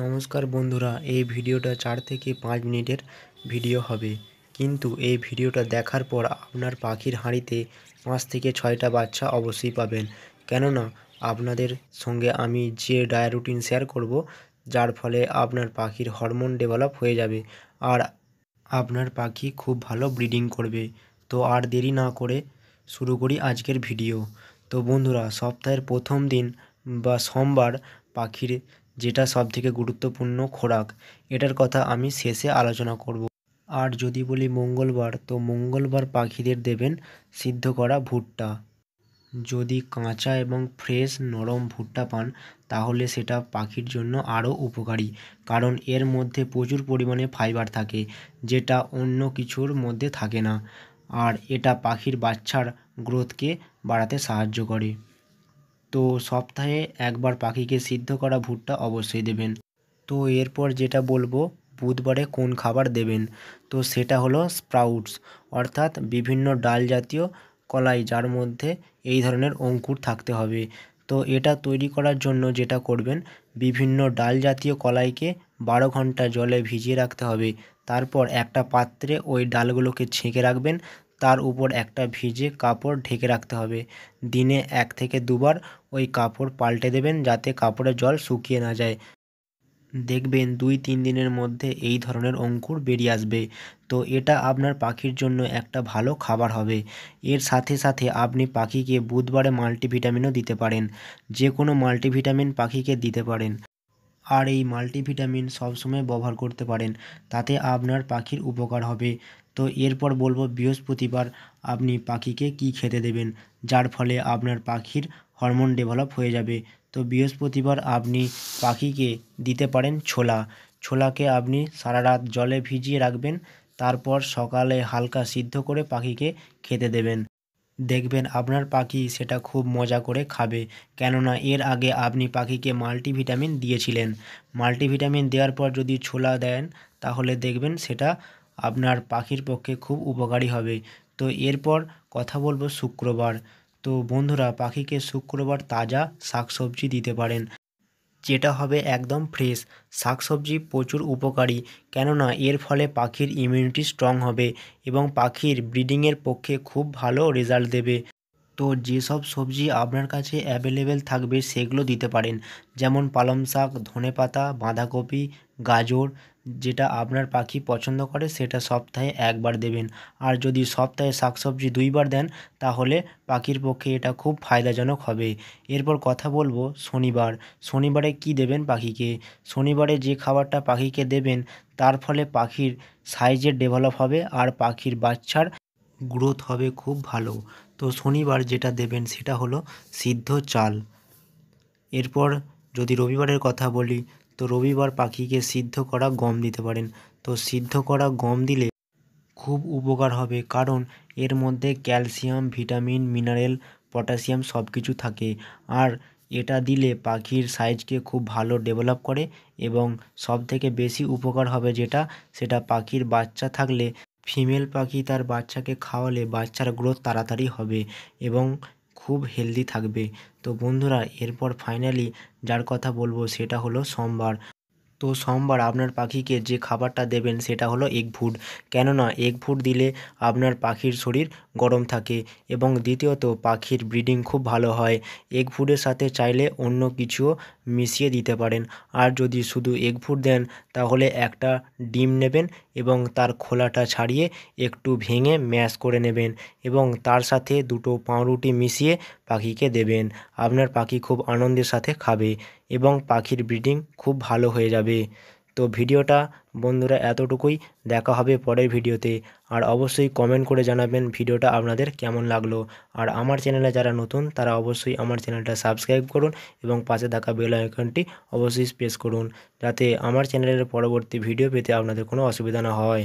নমস্কার বন্ধুরা এই ভিডিওটা চার থেকে পাঁচ মিনিটের ভিডিও হবে কিন্তু এই ভিডিওটা দেখার পর আপনার পাখির হাঁড়িতে পাঁচ থেকে ছয়টা বাচ্চা অবশ্যই পাবেন কেননা আপনাদের সঙ্গে আমি যে ডায়ার রুটিন শেয়ার করব যার ফলে আপনার পাখির হরমোন ডেভেলপ হয়ে যাবে আর আপনার পাখি খুব ভালো ব্রিডিং করবে তো আর দেরি না করে শুরু করি আজকের ভিডিও তো বন্ধুরা সপ্তাহের প্রথম দিন বা সোমবার পাখির যেটা সবথেকে গুরুত্বপূর্ণ খোরাক এটার কথা আমি শেষে আলোচনা করব আর যদি বলি মঙ্গলবার তো মঙ্গলবার পাখিদের দেবেন সিদ্ধ করা ভুট্টা যদি কাঁচা এবং ফ্রেশ নরম ভুট্টা পান তাহলে সেটা পাখির জন্য আরও উপকারী কারণ এর মধ্যে প্রচুর পরিমাণে ফাইবার থাকে যেটা অন্য কিছুর মধ্যে থাকে না আর এটা পাখির বাচ্চার গ্রোথকে বাড়াতে সাহায্য করে তো সপ্তাহে একবার পাখিকে সিদ্ধ করা ভুট্টা অবশ্যই দেবেন তো এরপর যেটা বলবো বুধবারে কোন খাবার দেবেন তো সেটা হলো স্প্রাউটস অর্থাৎ বিভিন্ন ডাল জাতীয় কলাই যার মধ্যে এই ধরনের অঙ্কুর থাকতে হবে তো এটা তৈরি করার জন্য যেটা করবেন বিভিন্ন ডাল জাতীয় কলাইকে বারো ঘন্টা জলে ভিজিয়ে রাখতে হবে তারপর একটা পাত্রে ওই ডালগুলোকে ছেঁকে রাখবেন তার উপর একটা ভিজে কাপড় ঢেকে রাখতে হবে দিনে এক থেকে দুবার ওই কাপড় পাল্টে দেবেন যাতে কাপড়ের জল শুকিয়ে না যায় দেখবেন দুই তিন দিনের মধ্যে এই ধরনের অঙ্কুর বেরিয়ে আসবে তো এটা আপনার পাখির জন্য একটা ভালো খাবার হবে এর সাথে সাথে আপনি পাখিকে বুধবারে মাল্টিভিটামিনও দিতে পারেন যে কোনো মাল্টিভিটামিন পাখিকে দিতে পারেন আর এই মাল্টিভিটামিন সবসময় ব্যবহার করতে পারেন তাতে আপনার পাখির উপকার হবে তো এরপর বলবো বৃহস্পতিবার আপনি পাখিকে কি খেতে দেবেন যার ফলে আপনার পাখির হরমোন ডেভেলপ হয়ে যাবে তো বৃহস্পতিবার আপনি পাখিকে দিতে পারেন ছোলা ছোলাকে আপনি সারা রাত জলে ভিজিয়ে রাখবেন তারপর সকালে হালকা সিদ্ধ করে পাখিকে খেতে দেবেন দেখবেন আপনার পাখি সেটা খুব মজা করে খাবে কেননা এর আগে আপনি পাখিকে মাল্টিভিটামিন দিয়েছিলেন মাল্টিভিটামিন দেওয়ার পর যদি ছোলা দেন তাহলে দেখবেন সেটা আপনার পাখির পক্ষে খুব উপকারী হবে তো এরপর কথা বলবো শুক্রবার তো বন্ধুরা পাখিকে শুক্রবার তাজা শাকসবজি দিতে পারেন যেটা হবে একদম ফ্রেশ শাকসবজি প্রচুর উপকারী কেননা এর ফলে পাখির ইমিউনিটি স্ট্রং হবে এবং পাখির ব্রিডিংয়ের পক্ষে খুব ভালো রেজাল্ট দেবে তো যেসব সবজি আপনার কাছে অ্যাভেলেবেল থাকবে সেগুলো দিতে পারেন যেমন পালং শাক ধনে পাতা বাঁধাকপি গাজর যেটা আপনার পাখি পছন্দ করে সেটা সপ্তাহে একবার দেবেন আর যদি সপ্তাহে শাকসবজি দুইবার দেন তাহলে পাখির পক্ষে এটা খুব ফায়দাজনক হবে এরপর কথা বলবো শনিবার শনিবারে কি দেবেন পাখিকে শনিবারে যে খাবারটা পাখিকে দেবেন তার ফলে পাখির সাইজের ডেভেলপ হবে আর পাখির বাচ্চার গ্রোথ হবে খুব ভালো তো শনিবার যেটা দেবেন সেটা হলো সিদ্ধ চাল এরপর যদি রবিবারের কথা বলি তো রবিবার পাখিকে সিদ্ধ করা গম দিতে পারেন তো সিদ্ধ করা গম দিলে খুব উপকার হবে কারণ এর মধ্যে ক্যালসিয়াম ভিটামিন মিনারেল পটাশিয়াম সব কিছু থাকে আর এটা দিলে পাখির সাইজকে খুব ভালো ডেভেলপ করে এবং সব থেকে বেশি উপকার হবে যেটা সেটা পাখির বাচ্চা থাকলে ফিমেল পাখি তার বাচ্চাকে খাওয়ালে বাচ্চার গ্রোথ তাড়াতাড়ি হবে এবং খুব হেলদি থাকবে তো বন্ধুরা এরপর ফাইনালি যার কথা বলবো সেটা হলো সোমবার তো সোমবার আপনার পাখিকে যে খাবারটা দেবেন সেটা হলো এগ ফুড কেননা এগ ফুড দিলে আপনার পাখির শরীর গরম থাকে এবং দ্বিতীয়ত পাখির ব্রিডিং খুব ভালো হয় এগ ফুডের সাথে চাইলে অন্য কিছুও মিশিয়ে দিতে পারেন আর যদি শুধু এগ ফুড দেন তাহলে একটা ডিম নেবেন এবং তার খোলাটা ছাড়িয়ে একটু ভেঙে ম্যাশ করে নেবেন এবং তার সাথে দুটো পাউরুটি মিশিয়ে পাখিকে দেবেন আপনার পাখি খুব আনন্দের সাথে খাবে এবং পাখির ব্রিডিং খুব ভালো হয়ে যাবে তো ভিডিওটা বন্ধুরা এতটুকুই দেখা হবে পরের ভিডিওতে আর অবশ্যই কমেন্ট করে জানাবেন ভিডিওটা আপনাদের কেমন লাগলো আর আমার চ্যানেলে যারা নতুন তারা অবশ্যই আমার চ্যানেলটা সাবস্ক্রাইব করুন এবং পাশে থাকা বেল আইকনটি অবশ্যই প্রেস করুন যাতে আমার চ্যানেলের পরবর্তী ভিডিও পেতে আপনাদের কোনো অসুবিধা না হয়